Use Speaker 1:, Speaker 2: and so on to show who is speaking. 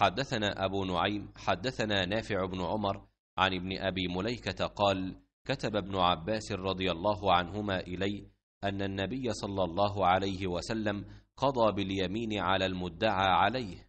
Speaker 1: حدثنا أبو نعيم
Speaker 2: حدثنا نافع بن عمر عن ابن أبي مليكة قال كتب ابن عباس رضي الله عنهما إلي أن النبي صلى الله عليه وسلم قضى
Speaker 1: باليمين على المدعى عليه